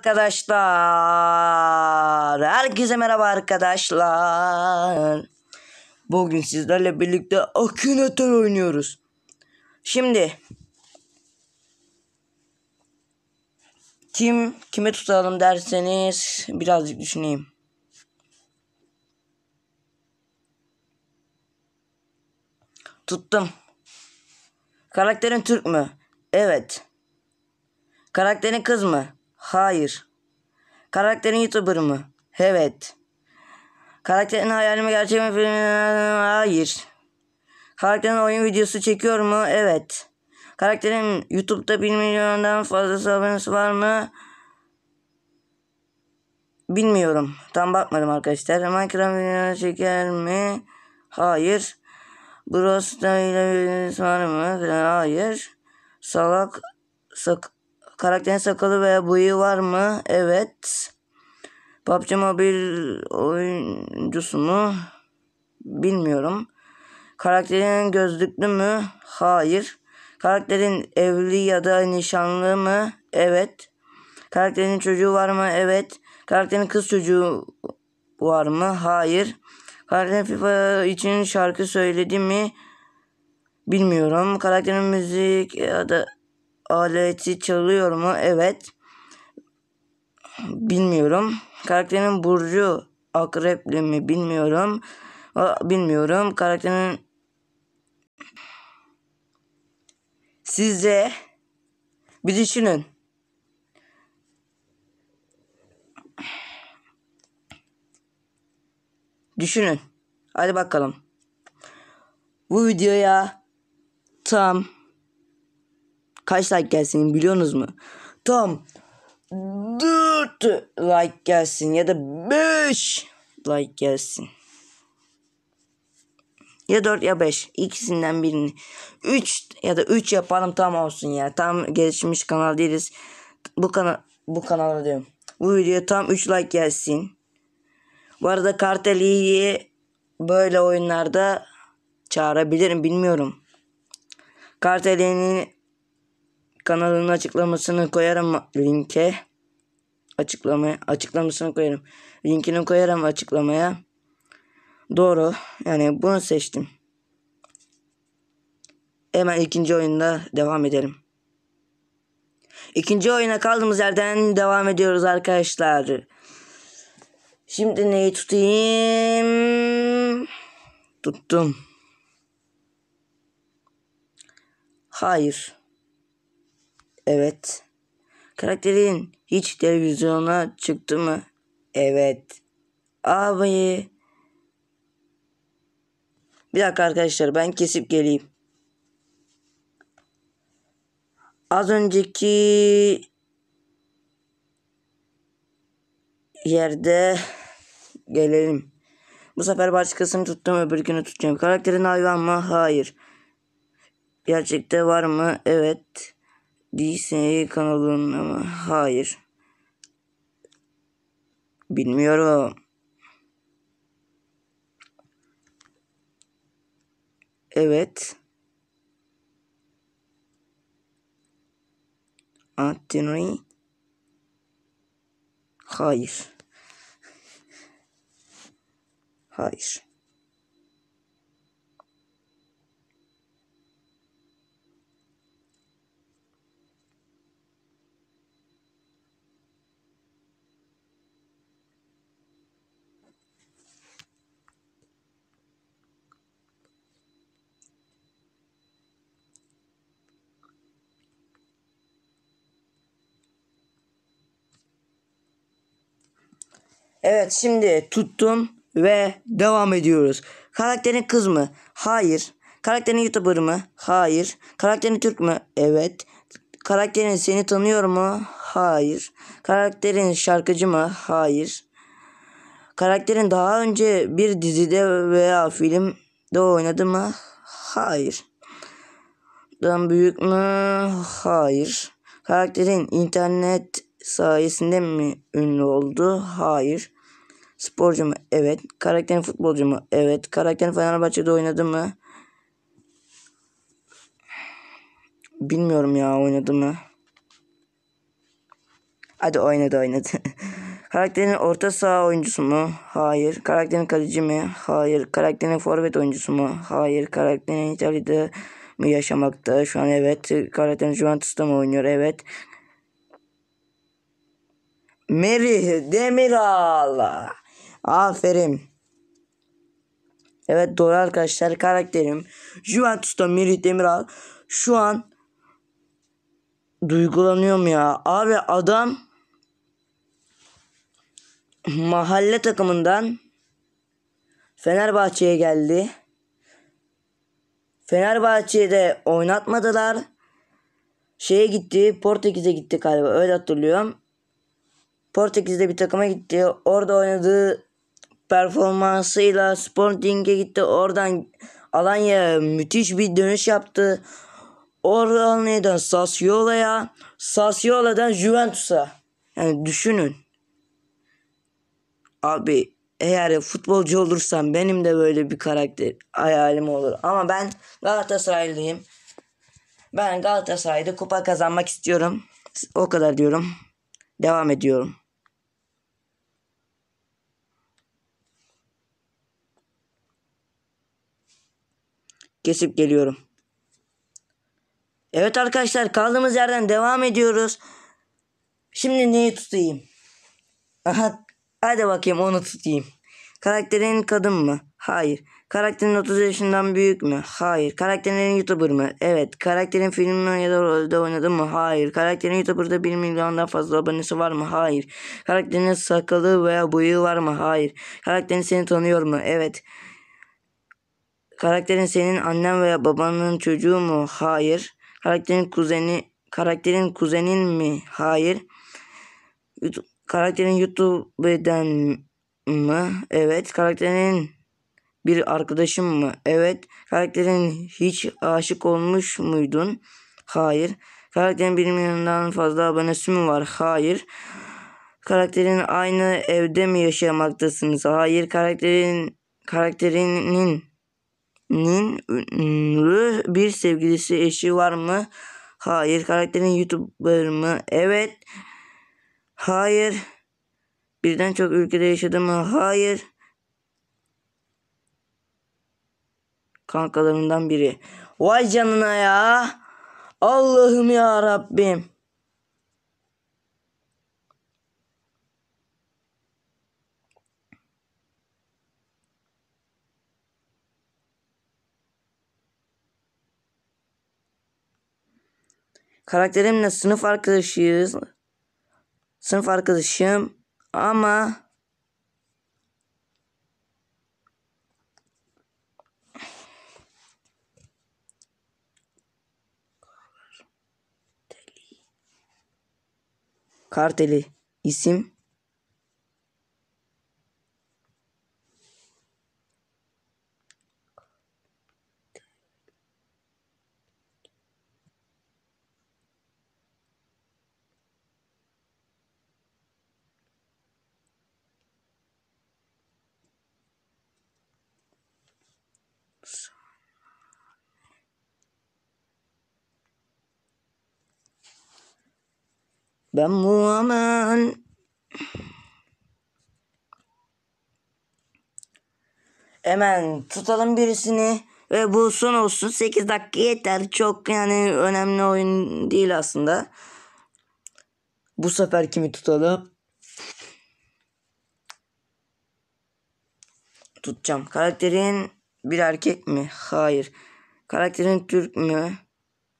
arkadaşlar. Herkese merhaba arkadaşlar. Bugün sizlerle birlikte Akinator oynuyoruz. Şimdi kim kime tutalım derseniz birazcık düşüneyim. Tuttum. Karakterin Türk mü? Evet. Karakterin kız mı? Hayır. Karakterin YouTuber mı? Evet. Karakterin hayali mi gerçek mi? Hayır. Karakterin oyun videosu çekiyor mu? Evet. Karakterin YouTube'da 1 milyondan fazla abonesi var mı? Bilmiyorum. Tam bakmadım arkadaşlar. Minecraft videoları çeker mi? Hayır. Bros'ta ile var mı? Hayır. Salak sak Karakterin sakalı veya bıyığı var mı? Evet. PUBG Mobile oyuncusu mu? Bilmiyorum. Karakterin gözlüklü mü? Hayır. Karakterin evli ya da nişanlı mı? Evet. Karakterin çocuğu var mı? Evet. Karakterin kız çocuğu var mı? Hayır. Karakterin FIFA için şarkı söyledi mi? Bilmiyorum. Karakterin müzik ya da aleti çalıyor mu? Evet. Bilmiyorum. Karakterin burcu akrepli mi? Bilmiyorum. Bilmiyorum. Karakterin size bir düşünün. Düşünün. Hadi bakalım. Bu videoya tam kaç like gelsin biliyorsunuz mu? Tam 4 like gelsin ya da 5 like gelsin. Ya 4 ya 5. ikisinden birini. 3 ya da 3 yapalım tam olsun ya. Tam gelişmiş kanal değiliz. Bu kanal bu kanala diyorum. Bu video tam 3 like gelsin. Bu arada Kartel iyi böyle oyunlarda çağırabilirim bilmiyorum. Kartelinin kanalının açıklamasını koyarım linke. Açıklamaya açıklamasını koyarım. Linkini koyarım açıklamaya. Doğru. Yani bunu seçtim. Hemen ikinci oyunda devam edelim. İkinci oyuna kaldığımız yerden devam ediyoruz arkadaşlar. Şimdi neyi tutayım? Tuttum. Hayır. Evet. Karakterin hiç televizyona çıktı mı? Evet. Abi. Bir dakika arkadaşlar ben kesip geleyim. Az önceki yerde gelelim. Bu sefer başkasını tuttum öbür günü tutacağım. Karakterin hayvan mı? Hayır. Gerçekte var mı? Evet. Disney kanalının ama hayır. Bilmiyorum. Evet. Anthony. Hayır. Hayır. Evet şimdi tuttum ve devam ediyoruz. Karakterin kız mı? Hayır. Karakterin YouTuber mı? Hayır. Karakterin Türk mü? Evet. Karakterin seni tanıyor mu? Hayır. Karakterin şarkıcı mı? Hayır. Karakterin daha önce bir dizide veya filmde oynadı mı? Hayır. Dan büyük mü? Hayır. Karakterin internet sayesinde mi ünlü oldu? Hayır. Sporcu mu? Evet. Karakterin futbolcu mu? Evet. Karakterin Fenerbahçe'de oynadı mı? Bilmiyorum ya oynadı mı? Hadi oynadı oynadı. Karakterin orta saha oyuncusu mu? Hayır. Karakterin kaleci mi? Hayır. Karakterin forvet oyuncusu mu? Hayır. Karakterin İtalya'da mı yaşamakta? Şu an evet. Karakterin Juventus'ta mı oynuyor? Evet. Merih Demiral. Aferin. Evet doğru arkadaşlar karakterim Juventus'ta Merih Demiral. Şu an duygulanıyorum ya. Abi adam mahalle takımından Fenerbahçe'ye geldi. Fenerbahçe'de oynatmadılar. Şeye gitti, Portekiz'e gitti galiba öyle hatırlıyorum. Portekiz'de bir takıma gitti. Orada oynadığı performansıyla Sporting'e gitti. Oradan Alanya müthiş bir dönüş yaptı. Oradan neyden Sassuolo'ya, Sassuolo'dan Juventus'a. Yani düşünün. Abi eğer futbolcu olursam benim de böyle bir karakter hayalim olur. Ama ben Galatasaraylıyım. Ben Galatasaray'da kupa kazanmak istiyorum. O kadar diyorum. Devam ediyorum. kesip geliyorum. Evet arkadaşlar kaldığımız yerden devam ediyoruz. Şimdi neyi tutayım? Aha, hadi bakayım onu tutayım. Karakterin kadın mı? Hayır. Karakterin 30 yaşından büyük mü? Hayır. Karakterin YouTuber mı? Evet. Karakterin filmi ya da rolde oynadı mı? Hayır. Karakterin YouTuber'da 1 milyondan fazla abonesi var mı? Hayır. Karakterin sakalı veya bıyığı var mı? Hayır. Karakterin seni tanıyor mu? Evet. Karakterin senin annen veya babanın çocuğu mu? Hayır. Karakterin kuzeni karakterin kuzenin mi? Hayır. Karakterin YouTube'den mı? Evet. Karakterin bir arkadaşım mı? Evet. Karakterin hiç aşık olmuş muydun? Hayır. Karakterin bir milyondan fazla abonesi mi var? Hayır. Karakterin aynı evde mi yaşamaktasınız? Hayır. Karakterin karakterinin Nin ünlü bir sevgilisi eşi var mı? Hayır. Karakterin YouTuber mı? Evet. Hayır. Birden çok ülkede yaşadı mı? Hayır. Kankalarından biri. Vay canına ya. Allah'ım ya Rabbim. Karakterimle sınıf arkadaşıyız. Sınıf arkadaşım ama Karteli isim Ben bu aman Hemen tutalım birisini ve bu son olsun 8 dakika yeter. Çok yani önemli oyun değil aslında. Bu sefer kimi tutalım? Tutacağım. Karakterin bir erkek mi? Hayır. Karakterin Türk mü?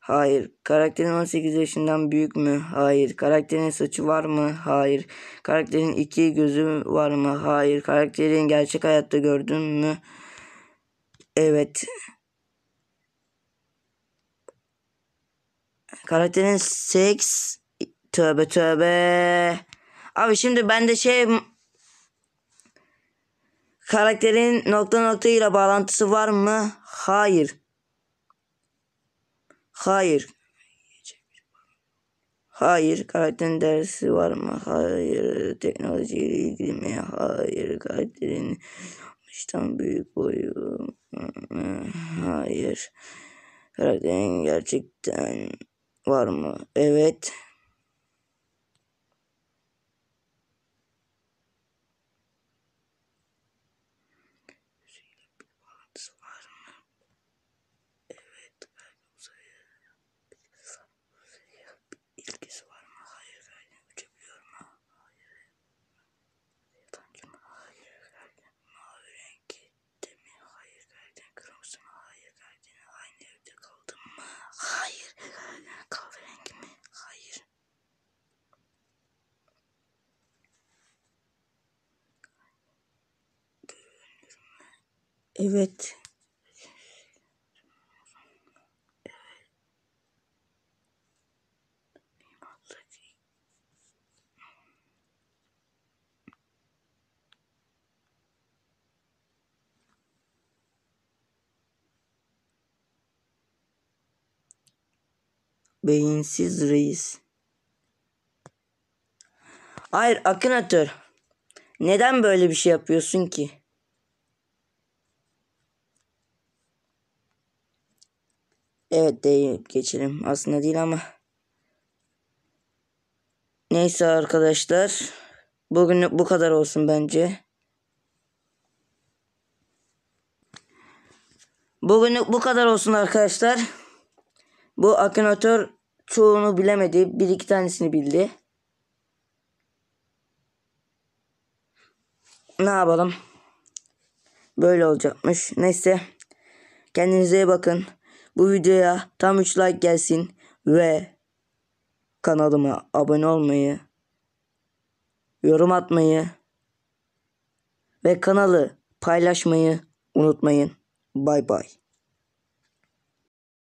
Hayır. Karakterin 18 yaşından büyük mü? Hayır. Karakterin saçı var mı? Hayır. Karakterin iki gözü var mı? Hayır. Karakterin gerçek hayatta gördün mü? Evet. Karakterin seks tövbe tövbe. Abi şimdi ben de şey Karakterin nokta nokta ile bağlantısı var mı? Hayır. Hayır. Hayır. Karakterin dersi var mı? Hayır. Teknoloji ile ilgili mi? Hayır. Karakterin baştan büyük boyu. Hayır. Karakterin gerçekten var mı? Evet. Evet. Beyinsiz reis. Hayır Akınatör. Neden böyle bir şey yapıyorsun ki? Evet deyip geçelim. Aslında değil ama. Neyse arkadaşlar. Bugün bu kadar olsun bence. Bugün bu kadar olsun arkadaşlar. Bu akünatör çoğunu bilemedi. Bir iki tanesini bildi. Ne yapalım? Böyle olacakmış. Neyse. Kendinize iyi bakın. Bu videoya tam 3 like gelsin ve kanalıma abone olmayı, yorum atmayı ve kanalı paylaşmayı unutmayın. Bay bay.